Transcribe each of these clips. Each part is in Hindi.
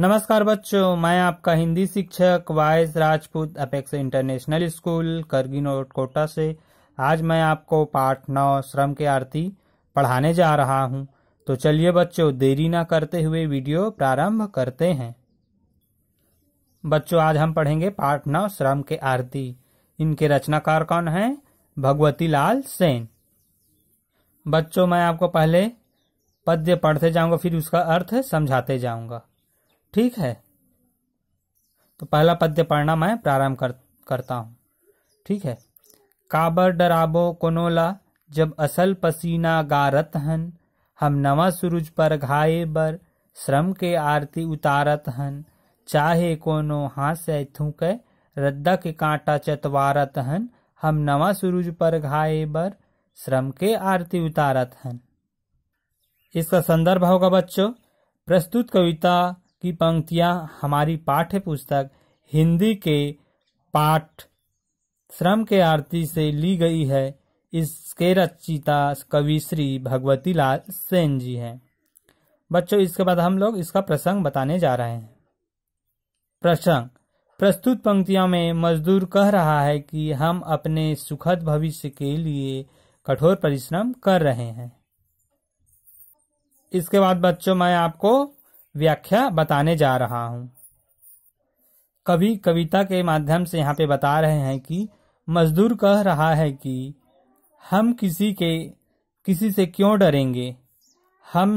नमस्कार बच्चों मैं आपका हिंदी शिक्षक वायस राजपूत अपेक्स इंटरनेशनल स्कूल करगिनोट कोटा से आज मैं आपको पाठ नौ श्रम के आरती पढ़ाने जा रहा हूं तो चलिए बच्चों देरी ना करते हुए वीडियो प्रारंभ करते हैं बच्चों आज हम पढ़ेंगे पाठ नौ श्रम के आरती इनके रचनाकार कौन हैं भगवती लाल सेन बच्चों मैं आपको पहले पद्य पढ़ते जाऊंगा फिर उसका अर्थ समझाते जाऊंगा ठीक है तो पहला पद्य पढ़ना मैं प्रारंभ कर, करता हूं ठीक है काबर डराबो कोनोला जब असल पसीना गारत हन हम नवा सूरज पर घाये बर श्रम के आरती उतारत हन चाहे कोनो हाथ से थूके रद्दा के कांटा चतवारत हन हम नवा सूरज पर घाये बर श्रम के आरती उतारत हन इसका संदर्भ होगा बच्चों प्रस्तुत कविता की पंक्तियां हमारी पाठ्य पुस्तक हिंदी के पाठ श्रम के आरती से ली गई है इसके रचिता कवि श्री भगवती लाल सेन जी हैं बच्चों इसके बाद हम लोग इसका प्रसंग बताने जा रहे हैं प्रसंग प्रस्तुत पंक्तियों में मजदूर कह रहा है कि हम अपने सुखद भविष्य के लिए कठोर परिश्रम कर रहे हैं इसके बाद बच्चों मैं आपको व्याख्या बताने जा रहा हूँ कवि कविता के माध्यम से यहाँ पे बता रहे हैं कि मजदूर कह रहा है कि हम किसी के किसी से क्यों डरेंगे हम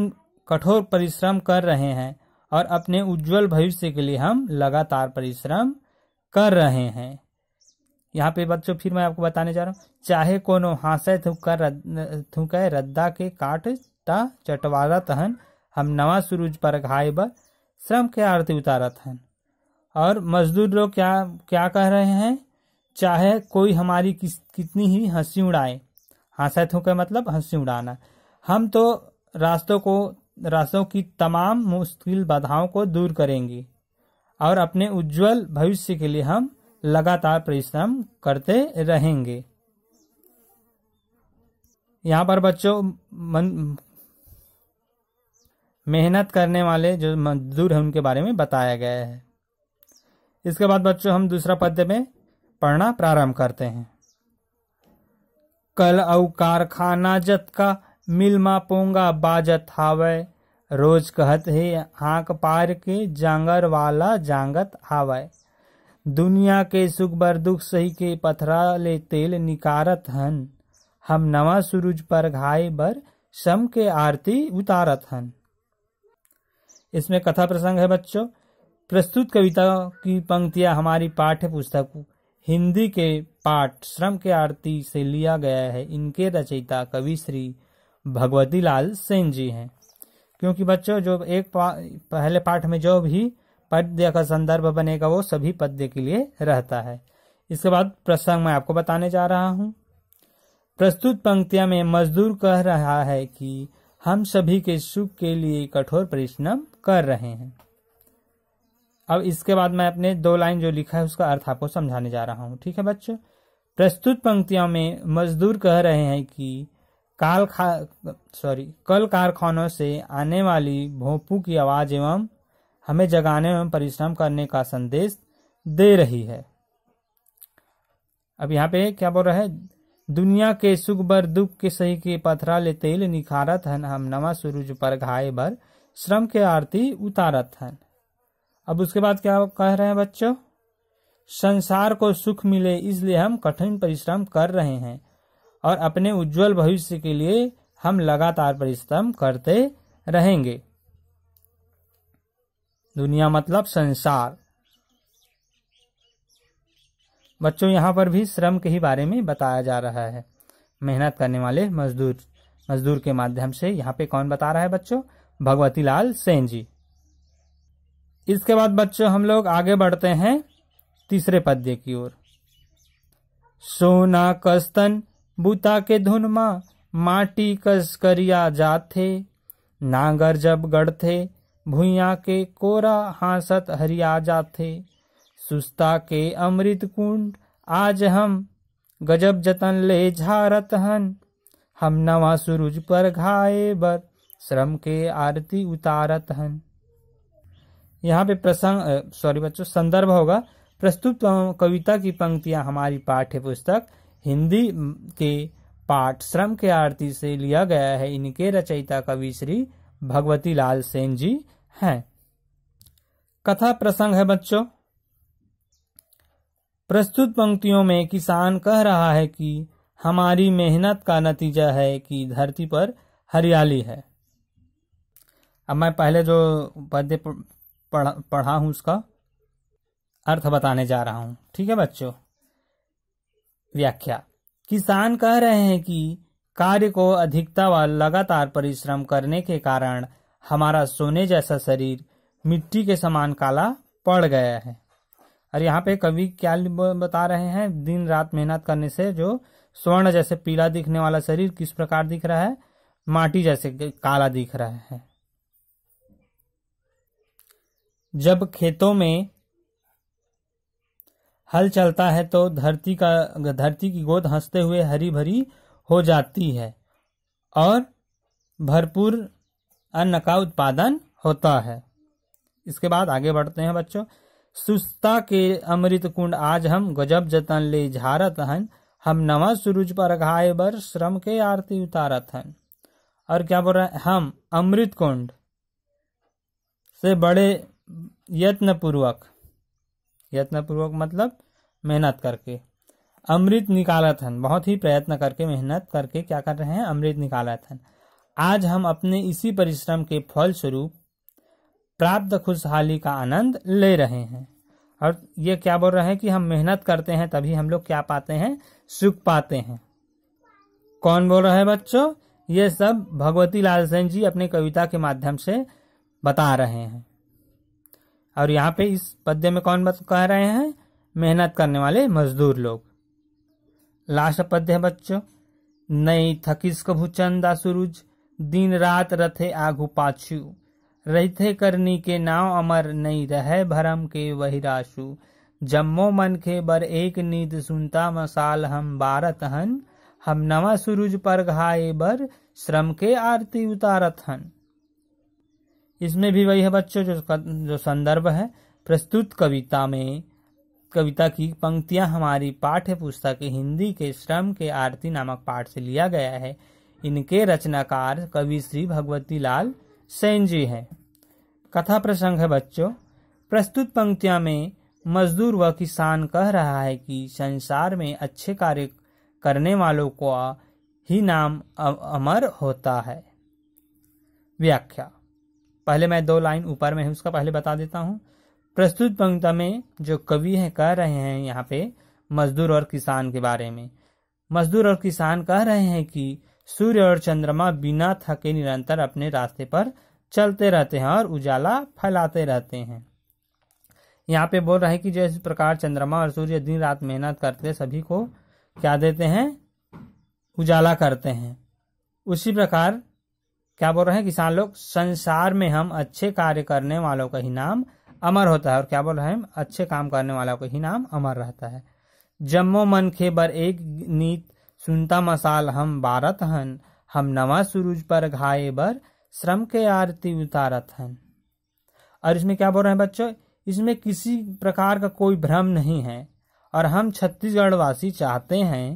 कठोर परिश्रम कर रहे हैं और अपने उज्जवल भविष्य के लिए हम लगातार परिश्रम कर रहे हैं यहाँ पे बच्चों फिर मैं आपको बताने जा रहा हूँ चाहे कोनो हासे थूकर रद्दा के काट ता चटवारा तहन हम नवा सुरुज पर घाय ब श्रम के आरती उतारत हैं और मजदूर लोग क्या क्या कह रहे हैं चाहे कोई हमारी किस कितनी ही हंसी उड़ाए थो हाँ, का मतलब हंसी उड़ाना हम तो रास्तों को रास्तों की तमाम मुश्किल बाधाओं को दूर करेंगे और अपने उज्जवल भविष्य के लिए हम लगातार परिश्रम करते रहेंगे यहाँ पर बच्चों मेहनत करने वाले जो मजदूर हैं उनके बारे में बताया गया है इसके बाद बच्चों हम दूसरा पद्य में पढ़ना प्रारंभ करते हैं कल औ कारखाना जत का मिल मा पोंगा बाजत हावे रोज कहत है हाक पार के जांगर वाला जांगत हावे दुनिया के सुख बर दुख सही के पथरा ले तेल निकारत हन हम नवा सूरज पर घाय बर सम के आरती उतारत हन इसमें कथा प्रसंग है बच्चों प्रस्तुत कविता की पंक्तियां हमारी पाठ्य पुस्तक हिंदी के पाठ श्रम के आरती से लिया गया है इनके रचयिता कवि श्री भगवती लाल सेन जी हैं क्योंकि बच्चों जो एक पा, पहले पाठ में जो भी पद्य का संदर्भ बनेगा वो सभी पद्य के लिए रहता है इसके बाद प्रसंग मैं आपको बताने जा रहा हूँ प्रस्तुत पंक्तियां में मजदूर कह रहा है कि हम सभी के सुख के लिए कठोर परिश्रम कर रहे हैं अब इसके बाद मैं अपने दो लाइन जो लिखा है उसका अर्थ आपको समझाने जा रहा हूं ठीक है बच्चों प्रस्तुत पंक्तियों में मजदूर कह रहे हैं कि काल खा सॉरी कल कारखानों से आने वाली भोंपू की आवाज एवं हमें जगाने एवं परिश्रम करने का संदेश दे रही है अब यहाँ पे क्या बोल रहा है दुनिया के सुख बर दुख के सही के पथरा ले तेल निखारत हन हम नवा सूरज पर घाय भर श्रम के आरती उतारत है अब उसके बाद क्या कह रहे हैं बच्चों संसार को सुख मिले इसलिए हम कठिन परिश्रम कर रहे हैं और अपने उज्जवल भविष्य के लिए हम लगातार परिश्रम करते रहेंगे दुनिया मतलब संसार बच्चों यहां पर भी श्रम के ही बारे में बताया जा रहा है मेहनत करने वाले मजदूर मजदूर के माध्यम से यहाँ पे कौन बता रहा है बच्चों भगवती लाल सेन जी इसके बाद बच्चों हम लोग आगे बढ़ते हैं तीसरे पद्य की ओर सोना कस्तन बूता के धुन मा माटी कस करिया जाते नांगर जब गढ़ते भूया के कोरा हासत हरिया जाते सुस्ता के अमृत कुंड आज हम गजब जतन ले झारत हन हम नवा सूरज पर घाए बर श्रम के आरती उतारत हन यहाँ पे प्रसंग सॉरी बच्चों संदर्भ होगा प्रस्तुत कविता की पंक्तियां हमारी पाठ्य पुस्तक हिंदी के पाठ श्रम के आरती से लिया गया है इनके रचयिता कवि श्री भगवती लाल सेन जी हैं कथा प्रसंग है बच्चों प्रस्तुत पंक्तियों में किसान कह रहा है कि हमारी मेहनत का नतीजा है कि धरती पर हरियाली है अब मैं पहले जो पद्य पढ़ा पढ़ा हूँ उसका अर्थ बताने जा रहा हूँ ठीक है बच्चों व्याख्या किसान कह रहे हैं कि कार्य को अधिकता व लगातार परिश्रम करने के कारण हमारा सोने जैसा शरीर मिट्टी के समान काला पड़ गया है और यहाँ पे कवि क्या बता रहे हैं दिन रात मेहनत करने से जो स्वर्ण जैसे पीला दिखने वाला शरीर किस प्रकार दिख रहा है माटी जैसे काला दिख रहा है जब खेतों में हल चलता है तो धरती का धरती की गोद हंसते हुए हरी भरी हो जाती है और भरपूर अन्न का उत्पादन होता है इसके बाद आगे बढ़ते हैं बच्चों सुस्ता के अमृत कुंड आज हम गजब जतन ले झारत हन हम नवा सूरज पर घाय बर श्रम के आरती उतारत हन और क्या बोल रहे हैं हम अमृत कुंड से बड़े यत्नपूर्वक यत्नपूर्वक मतलब मेहनत करके अमृत निकाला थन बहुत ही प्रयत्न करके मेहनत करके क्या कर रहे हैं अमृत निकाला थन आज हम अपने इसी परिश्रम के फल स्वरूप प्राप्त खुशहाली का आनंद ले रहे हैं और ये क्या बोल रहे हैं कि हम मेहनत करते हैं तभी हम लोग क्या पाते हैं सुख पाते हैं कौन बोल रहे है बच्चों ये सब भगवती लाल सेन जी अपने कविता के माध्यम से बता रहे हैं और यहाँ पे इस पद्य में कौन कह रहे हैं मेहनत करने वाले मजदूर लोग लास्ट पद्य है बच्चों नई थकिस कभू चंदा सुरुज दिन रात रथे आगु पाछू रहते करनी के नाव अमर नहीं रहे भरम के वही राशु जम्मो मन के बर एक नींद सुनता मसाल हम बारत हन हम नवा सूरज पर घाये बर श्रम के आरती उतारत हन इसमें भी वही है बच्चों जो जो संदर्भ है प्रस्तुत कविता में कविता की पंक्तियां हमारी पाठ्य पुस्तक हिंदी के श्रम के आरती नामक पाठ से लिया गया है इनके रचनाकार कवि श्री भगवती लाल सैन जी हैं कथा प्रसंग है बच्चों प्रस्तुत पंक्तियां में मजदूर व किसान कह रहा है कि संसार में अच्छे कार्य करने वालों का ही नाम अमर होता है व्याख्या पहले मैं दो लाइन ऊपर में है उसका पहले बता देता हूँ प्रस्तुत पंक्ति में जो कवि है कह रहे हैं यहाँ पे मजदूर और किसान के बारे में मजदूर और किसान कह रहे हैं कि सूर्य और चंद्रमा बिना थके निरंतर अपने रास्ते पर चलते रहते हैं और उजाला फैलाते रहते हैं यहाँ पे बोल रहे हैं कि जिस प्रकार चंद्रमा और सूर्य दिन रात मेहनत करते सभी को क्या देते हैं उजाला करते हैं उसी प्रकार क्या बोल रहे हैं किसान लोग संसार में हम अच्छे कार्य करने वालों का ही नाम अमर होता है और क्या बोल रहे हैं अच्छे काम करने वालों का ही नाम अमर रहता है जम्मो मन खे बर एक नीत सुनता मसाल हम बारत हन हम नवा सूरज पर घाये बर श्रम के आरती उतारत हन और इसमें क्या बोल रहे हैं बच्चों इसमें किसी प्रकार का कोई भ्रम नहीं है और हम छत्तीसगढ़ वासी चाहते हैं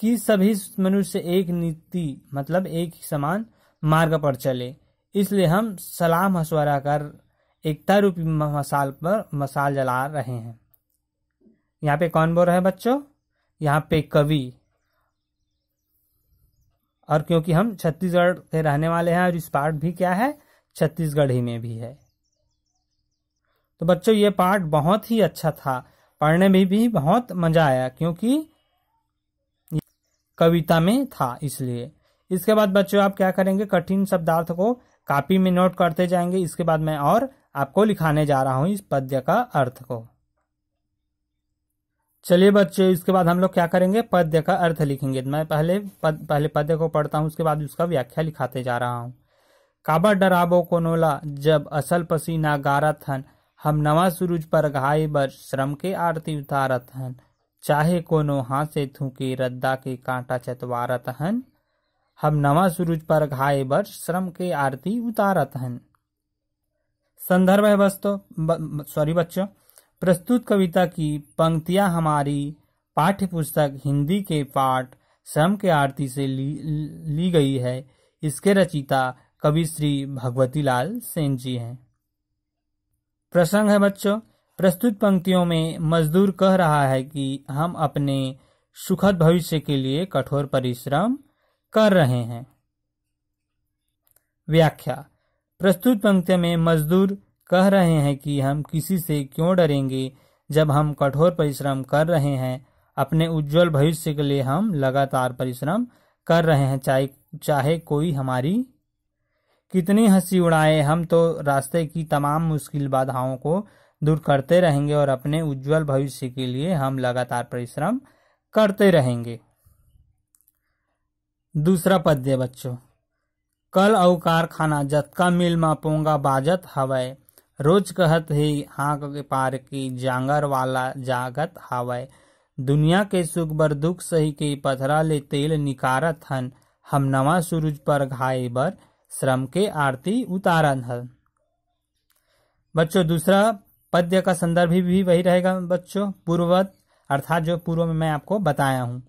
कि सभी मनुष्य एक नीति मतलब एक समान मार्ग पर चले इसलिए हम सलाम मशवरा कर एकता रूपी मसाल पर मसाल जला रहे हैं यहाँ पे कौन बोल रहे हैं बच्चों यहाँ पे कवि और क्योंकि हम छत्तीसगढ़ के रहने वाले हैं और इस पार्ट भी क्या है छत्तीसगढ़ ही में भी है तो बच्चों ये पार्ट बहुत ही अच्छा था पढ़ने में भी बहुत मजा आया क्योंकि कविता में था इसलिए इसके बाद बच्चों आप क्या करेंगे कठिन शब्दार्थ को कापी में नोट करते जाएंगे इसके बाद मैं और आपको लिखाने जा रहा हूँ इस पद्य का अर्थ को चलिए बच्चों इसके बाद हम लोग क्या करेंगे पद्य का अर्थ लिखेंगे मैं पहले पद, पहले पद्य को पढ़ता हूं उसके बाद उसका व्याख्या लिखाते जा रहा हूँ काबा डराबो को नोला जब असल पसीना गारत थन हम नवा सूरज पर घाय बर श्रम के आरती उतारत हन चाहे कोनो हाथ से थूके रद्दा के कांटा चतवारत हन हम नवा सूरज पर घाय बर श्रम के आरती उतारत हैं संदर्भ है बस्तों सॉरी बच्चों प्रस्तुत कविता की पंक्तियां हमारी पाठ्य पुस्तक हिंदी के पाठ श्रम के आरती से ली, ली गई है इसके रचिता कवि श्री भगवती लाल सेन जी हैं प्रसंग है बच्चों प्रस्तुत पंक्तियों में मजदूर कह रहा है कि हम अपने सुखद भविष्य के लिए कठोर परिश्रम कर रहे हैं व्याख्या प्रस्तुत पंक्ति में मजदूर कह रहे हैं कि हम किसी से क्यों डरेंगे जब हम कठोर परिश्रम कर रहे हैं अपने उज्जवल भविष्य के लिए हम लगातार परिश्रम कर रहे हैं चाहे चाहे कोई हमारी कितनी हंसी उड़ाए हम तो रास्ते की तमाम मुश्किल बाधाओं को दूर करते रहेंगे और अपने उज्जवल भविष्य के लिए हम लगातार परिश्रम करते रहेंगे दूसरा पद्य बच्चों कल अउ कारखाना जतका मिल मा पोंगा बाजत हवय रोज कहत ही हाँ के पार की जांगर वाला जागत हवय दुनिया के सुख बर दुख सही के पथरा ले तेल निकारत हन हम नवा सूरज पर घाए बर श्रम के आरती उतारन हन बच्चों दूसरा पद्य का संदर्भ भी, भी वही रहेगा बच्चों पूर्ववत अर्थात जो पूर्व में मैं आपको बताया हूँ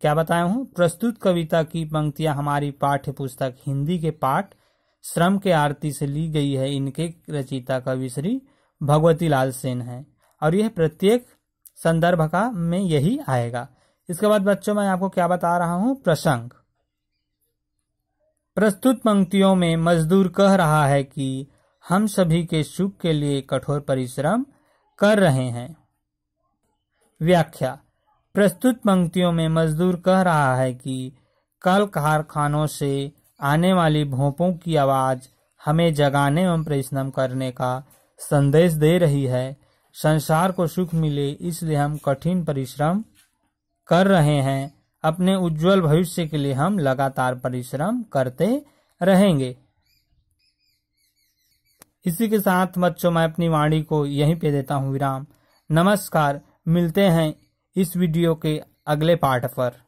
क्या बताया हूं प्रस्तुत कविता की पंक्तियां हमारी पाठ्य पुस्तक हिंदी के पाठ श्रम के आरती से ली गई है इनके रचिता कवि श्री भगवती लाल सेन है और यह प्रत्येक संदर्भ का में यही आएगा इसके बाद बच्चों मैं आपको क्या बता रहा हूं प्रसंग प्रस्तुत पंक्तियों में मजदूर कह रहा है कि हम सभी के सुख के लिए कठोर परिश्रम कर रहे हैं व्याख्या प्रस्तुत पंक्तियों में मजदूर कह रहा है कि कल कारखानों से आने वाली भोंपों की आवाज हमें जगाने एवं परिश्रम करने का संदेश दे रही है संसार को सुख मिले इसलिए हम कठिन परिश्रम कर रहे हैं अपने उज्जवल भविष्य के लिए हम लगातार परिश्रम करते रहेंगे इसी के साथ बच्चों मैं अपनी वाणी को यहीं पे देता हूँ विराम नमस्कार मिलते हैं इस वीडियो के अगले पार्ट पर